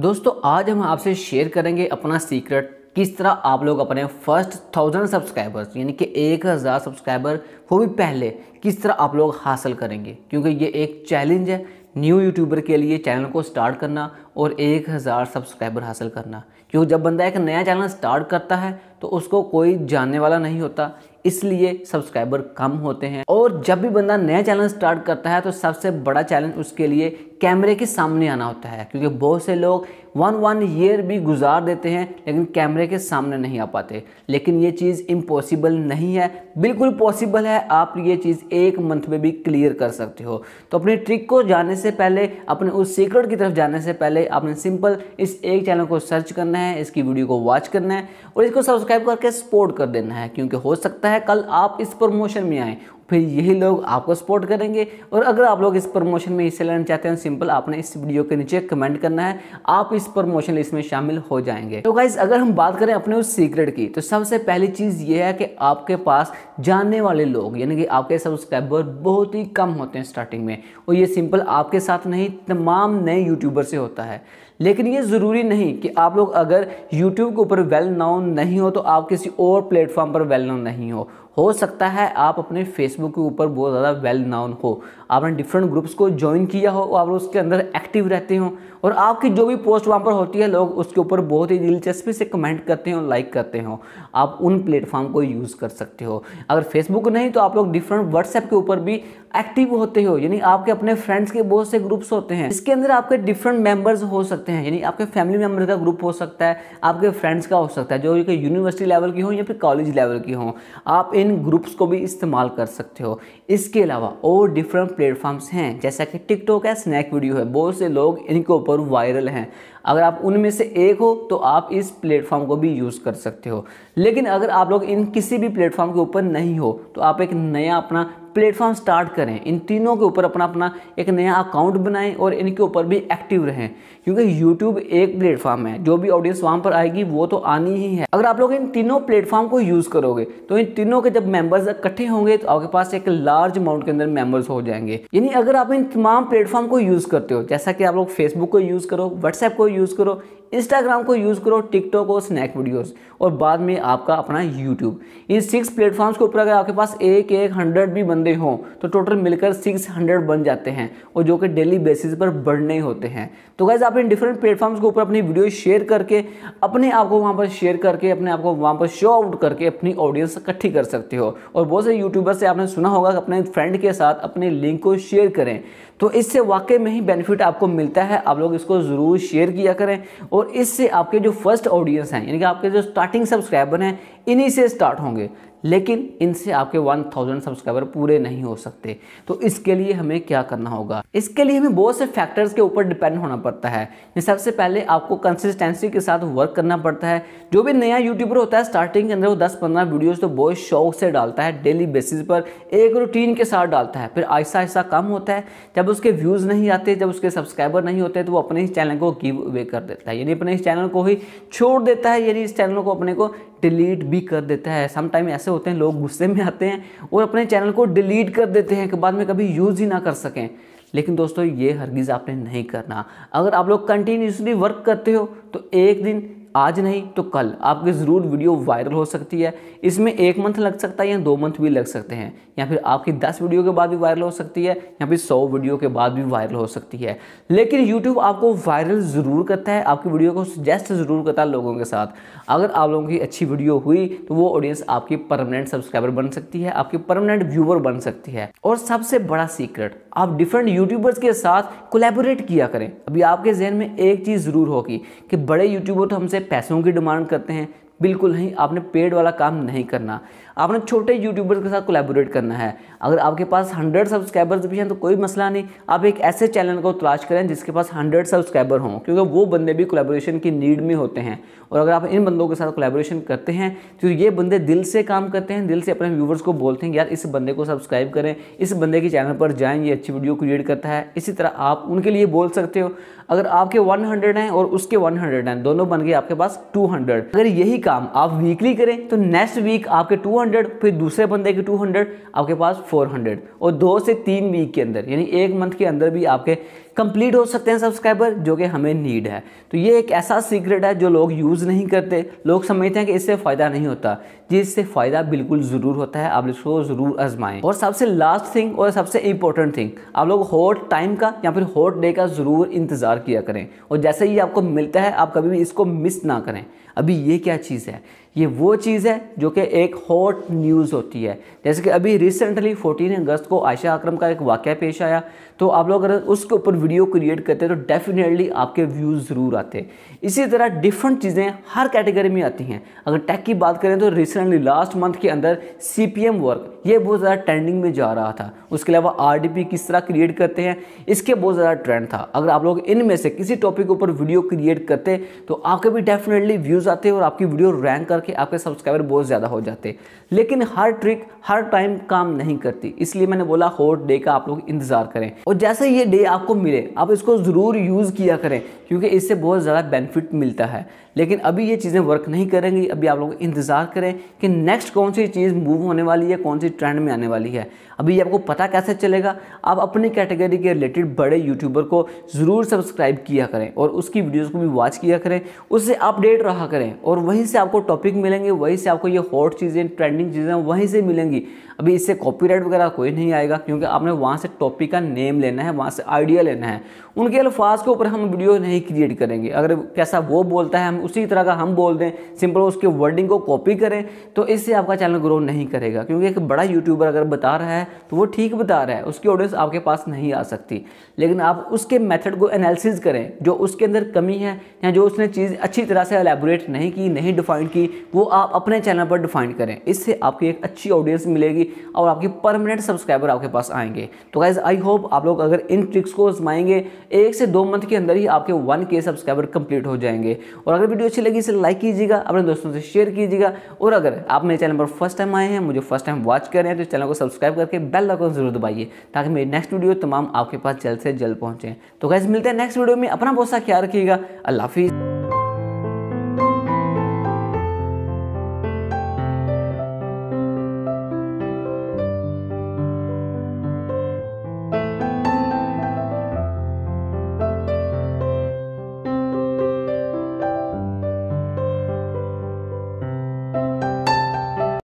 दोस्तों आज हम आपसे शेयर करेंगे अपना सीक्रेट किस तरह आप लोग अपने फर्स्ट थाउजेंड सब्सक्राइबर्स यानी कि एक हज़ार सब्सक्राइबर वो भी पहले किस तरह आप लोग हासिल करेंगे क्योंकि ये एक चैलेंज है न्यू यूट्यूबर के लिए चैनल को स्टार्ट करना और एक हज़ार सब्सक्राइबर हासिल करना क्योंकि जब बंदा एक नया चैनल स्टार्ट करता है तो उसको कोई जानने वाला नहीं होता इसलिए सब्सक्राइबर कम होते हैं और जब भी बंदा नया चैनल स्टार्ट करता है तो सबसे बड़ा चैलेंज उसके लिए कैमरे के सामने आना होता है क्योंकि बहुत से लोग वन वन ईयर भी गुजार देते हैं लेकिन कैमरे के सामने नहीं आ पाते लेकिन ये चीज़ इम्पॉसिबल नहीं है बिल्कुल पॉसिबल है आप ये चीज़ एक मंथ में भी क्लियर कर सकते हो तो अपनी ट्रिक को जानने से पहले अपने उस सीक्रेट की तरफ जाने से पहले आपने सिंपल इस एक चैनल को सर्च करना है इसकी वीडियो को वॉच करना है और इसको सब्सक्राइब करके सपोर्ट कर देना है क्योंकि हो सकता है है कल आप इस प्रमोशन में आए फिर यही लोग आपको सपोर्ट करेंगे और अगर आप लोग इस प्रमोशन में हिस्सा लेना चाहते हैं सिंपल आपने इस वीडियो के नीचे कमेंट करना है आप इस प्रमोशन लिस्ट में शामिल हो जाएंगे तो गाइज अगर हम बात करें अपने उस सीक्रेट की तो सबसे पहली चीज़ ये है कि आपके पास जानने वाले लोग यानी कि आपके सब्सक्राइबर बहुत ही कम होते हैं स्टार्टिंग में और ये सिंपल आपके साथ नहीं तमाम नए यूट्यूबर से होता है लेकिन ये ज़रूरी नहीं कि आप लोग अगर यूट्यूब के ऊपर वेल नाउन नहीं हो तो आप किसी और प्लेटफॉर्म पर वेल नाउन नहीं हो हो सकता है आप अपने फेसबुक के ऊपर बहुत ज़्यादा वेल नाउन हो आपने डिफरेंट ग्रुप्स को ज्वाइन किया हो आप उसके अंदर एक्टिव रहते हो और आपकी जो भी पोस्ट वहाँ पर होती है लोग उसके ऊपर बहुत ही दिलचस्पी से कमेंट करते हो लाइक करते हो आप उन प्लेटफॉर्म को यूज़ कर सकते हो अगर फेसबुक नहीं तो आप लोग डिफरेंट व्हाट्सएप के ऊपर भी एक्टिव होते हो यानी आपके अपने फ्रेंड्स के बहुत से ग्रुप्स होते हैं इसके अंदर आपके डिफरेंट मेंबर्स हो सकते हैं यानी आपके फैमिली मेम्बर का ग्रुप हो सकता है आपके फ्रेंड्स का हो सकता है जो कि यूनिवर्सिटी लेवल की हो या फिर कॉलेज लेवल की हो आप इन ग्रुप्स को भी इस्तेमाल कर सकते हो इसके अलावा और डिफरेंट प्लेटफॉर्म्स हैं जैसा कि टिकटॉक है स्नैक वीडियो है बहुत से लोग इनके ऊपर वायरल हैं अगर आप उनमें से एक हो तो आप इस प्लेटफॉर्म को भी यूज़ कर सकते हो लेकिन अगर आप लोग इन किसी भी प्लेटफॉर्म के ऊपर नहीं हो तो आप एक नया अपना प्लेटफॉर्म स्टार्ट करें इन तीनों के ऊपर अपना अपना एक नया अकाउंट बनाएं और इनके ऊपर भी एक्टिव रहें क्योंकि यूट्यूब एक प्लेटफॉर्म है जो भी ऑडियंस वहाँ पर आएगी वो तो आनी ही है अगर आप लोग इन तीनों प्लेटफॉर्म को यूज़ करोगे तो इन तीनों के जब मेम्बर्स इकट्ठे होंगे तो आपके पास एक लार्ज अमाउंट के अंदर मेंबर्स हो जाएंगे यानी अगर आप इन तमाम प्लेटफॉर्म को यूज़ करते हो जैसा कि आप लोग फेसबुक को यूज़ करो व्हाट्सएप को यूज़ करो इंस्टाग्राम को यूज़ करो टिकटॉक और स्नैक वीडियोस और बाद में आपका अपना यूट्यूब इन सिक्स प्लेटफॉर्म्स के ऊपर अगर आपके पास एक एक हंड्रेड भी बंदे हों तो टोटल मिलकर सिक्स हंड्रेड बन जाते हैं और जो कि डेली बेसिस पर बढ़ने होते हैं तो गैज़ आप इन डिफरेंट प्लेटफॉर्म्स के ऊपर अपनी वीडियो शेयर करके अपने आप को वहाँ पर शेयर करके अपने आप को वहाँ पर शो आउट करके अपनी ऑडियंस इकट्ठी कर सकते हो और बहुत से यूट्यूबर से आपने सुना होगा अपने फ्रेंड के साथ अपने लिंक को शेयर करें तो इससे वाकई में ही बेनिफिट आपको मिलता है आप लोग इसको ज़रूर शेयर किया करें और इससे आपके जो फर्स्ट ऑडियंस हैं यानी कि आपके जो स्टार्टिंग सब्सक्राइबर हैं इन्हीं से स्टार्ट होंगे लेकिन इनसे आपके 1000 सब्सक्राइबर पूरे नहीं हो सकते तो इसके लिए हमें क्या करना होगा इसके लिए हमें बहुत से फैक्टर्स के ऊपर डिपेंड होना पड़ता है सबसे पहले आपको कंसिस्टेंसी के साथ वर्क करना पड़ता है जो भी नया यूट्यूबर होता है स्टार्टिंग के अंदर वो 10-15 वीडियोस तो बहुत शौक से डालता है डेली बेसिस पर एक रूटीन के साथ डालता है फिर ऐसा ऐसा कम होता है जब उसके व्यूज़ नहीं आते जब उसके सब्सक्राइबर नहीं होते तो वो अपने इस चैनल को गिव अवे कर देता है यानी अपने इस चैनल को ही छोड़ देता है यानी इस चैनल को अपने को डिलीट भी भी कर देता है समटाइम ऐसे होते हैं लोग गुस्से में आते हैं और अपने चैनल को डिलीट कर देते हैं कि बाद में कभी यूज़ ही ना कर सकें लेकिन दोस्तों ये हरगिज़ आपने नहीं करना अगर आप लोग कंटिन्यूसली वर्क करते हो तो एक दिन आज नहीं तो कल आपकी ज़रूर वीडियो वायरल हो सकती है इसमें एक मंथ लग सकता है या दो मंथ भी लग सकते हैं या फिर आपकी दस वीडियो के बाद भी वायरल हो सकती है या फिर सौ वीडियो के बाद भी वायरल हो सकती है लेकिन यूट्यूब आपको वायरल ज़रूर करता है आपकी वीडियो को सजेस्ट ज़रूर करता है लोगों के साथ अगर आप लोगों की अच्छी वीडियो हुई तो वो ऑडियंस आपकी परमानेंट सब्सक्राइबर बन सकती है आपकी परमानेंट व्यूवर बन सकती है और सबसे बड़ा सीक्रेट आप डिफरेंट यूट्यूबर्स के साथ कोलेबोरेट किया करें अभी आपके जहन में एक चीज़ ज़रूर होगी कि बड़े यूट्यूबर तो हमसे पैसों की डिमांड करते हैं बिल्कुल नहीं आपने पेड वाला काम नहीं करना आपने छोटे यूट्यूबर्स के साथ कोलैबोरेट करना है अगर आपके पास हंड्रेड सब्सक्राइबर्स भी हैं तो कोई मसला नहीं आप एक ऐसे चैनल को तलाश करें जिसके पास हंड्रेड सब्सक्राइबर हों क्योंकि वो बंदे भी कोलेबोरेशन की नीड में होते हैं और अगर आप इन बंदों के साथ कोलैबोरेशन करते हैं तो ये बंदे दिल से काम करते हैं दिल से अपने व्यूवर्स को बोलते हैं यार इस बंदे को सब्सक्राइब करें इस बंदे के चैनल पर जाएँ ये अच्छी वीडियो क्रिएट करता है इसी तरह आप उनके लिए बोल सकते हो अगर आपके वन हैं और उसके वन हैं दोनों बन गए आपके पास टू अगर यही काम आप वीकली करें तो नेक्स्ट वीक आपके 200 फिर दूसरे बंदे के 200 आपके पास 400 और दो से तीन वीक के अंदर यानी एक मंथ के अंदर भी आपके कंप्लीट हो सकते हैं सब्सक्राइबर जो कि हमें नीड है तो ये एक ऐसा सीक्रेट है जो लोग यूज़ नहीं करते लोग समझते हैं कि इससे फ़ायदा नहीं होता जी इससे फ़ायदा बिल्कुल ज़रूर होता है आप इसको ज़रूर आजमाएं और सबसे लास्ट थिंग और सबसे इंपॉर्टेंट थिंग आप लोग हॉट टाइम का या फिर हॉट डे का ज़रूर इंतज़ार किया करें और जैसे ही आपको मिलता है आप कभी भी इसको मिस ना करें अभी ये क्या चीज़ है ये वो चीज़ है जो कि एक हॉट न्यूज़ होती है जैसे कि अभी रिसेंटली 14 अगस्त को आयशा अकरम का एक वाक़ पेश आया तो आप लोग अगर उसके ऊपर वीडियो क्रिएट करते तो डेफिनेटली आपके व्यूज़ ज़रूर आते इसी तरह डिफरेंट चीज़ें हर कैटेगरी में आती हैं अगर टेक की बात करें तो रिसेंटली लास्ट मंथ के अंदर सी वर्क ये बहुत ज़्यादा ट्रेंडिंग में जा रहा था उसके अलावा आर किस तरह क्रिएट करते हैं इसके बहुत ज़्यादा ट्रेंड था अगर आप लोग इनमें से किसी टॉपिक के ऊपर वीडियो क्रिएट करते तो आपके भी डेफिनेटली व्यूज़ आते और आपकी वीडियो रैंक करके आपके सब्सक्राइबर बहुत ज़्यादा हो जाते लेकिन हर ट्रिक हर टाइम काम नहीं करती इसलिए मैंने बोला हॉट डे का आप लोग इंतज़ार करें और जैसे ये डे आपको मिले आप इसको ज़रूर यूज़ किया करें क्योंकि इससे बहुत ज़्यादा बेनिफिट मिलता है लेकिन अभी ये चीज़ें वर्क नहीं करेंगी अभी आप लोग इंतज़ार करें कि नेक्स्ट कौन सी चीज़ मूव होने वाली है कौन सी चीज़ ट्रेंड में आने वाली है अभी ये आपको पता कैसे चलेगा आप अपनी कैटेगरी के रिलेटेड बड़े यूट्यूबर को ज़रूर सब्सक्राइब किया करें और उसकी वीडियोज़ को भी वॉच किया करें उससे अपडेट रहा करें और वहीं से आपको टॉपिक मिलेंगे वहीं से आपको ये हॉट चीज़ें ट्रेंडिंग चीज़ें वहीं से मिलेंगी अभी इससे कॉपीराइट वगैरह कोई नहीं आएगा क्योंकि आपने वहाँ से टॉपिक का नेम लेना है वहाँ से आइडिया लेना है उनके अल्फाज के ऊपर हम वीडियो नहीं क्रिएट करेंगे अगर कैसा वो बोलता है हम उसी तरह का हम बोल दें सिंपल उसके वर्डिंग को कॉपी करें तो इससे आपका चैनल ग्रो नहीं करेगा क्योंकि एक बड़ा बड़ा यूट्यूबर अगर बता रहा है तो वो ठीक बता रहा है उसकी ऑडियंस आपके पास नहीं आ सकती लेकिन आप उसके मेथड को एनालिसिस करें जो उसके अंदर कमी है या जो उसने चीज़ अच्छी तरह से एलेबोरेट नहीं की नहीं डिफाइन की वो आप अपने चैनल पर डिफाइन करें इससे आपकी एक अच्छी ऑडियंस मिलेगी और आपकी परमानेंट सब्सक्राइबर आपके पास आएंगे तो गाइज आई होप आप लोग अगर इन ट्रिक्स को आजमाएंगे एक से दो मंथ के अंदर ही आपके वन के सब्सक्राइबर कंप्लीट हो जाएंगे और अगर वीडियो अच्छी लगी इसे लाइक कीजिएगा अपने दोस्तों से शेयर कीजिएगा और अगर आप मेरे चैनल पर फर्स्ट टाइम आए हैं मुझे फर्स्ट टाइम वॉच कर रहे हैं तो चैनल को सब्सक्राइब करके बेल लाइकन जरूर दबाइए ताकि मेरी नेक्स्ट वीडियो तमाम आपके पास जल्द से जल्द पहुंचे तो गैस मिलते हैं नेक्स्ट वीडियो में अपना बहुत सा ख्याल रखिएगा अल्लाह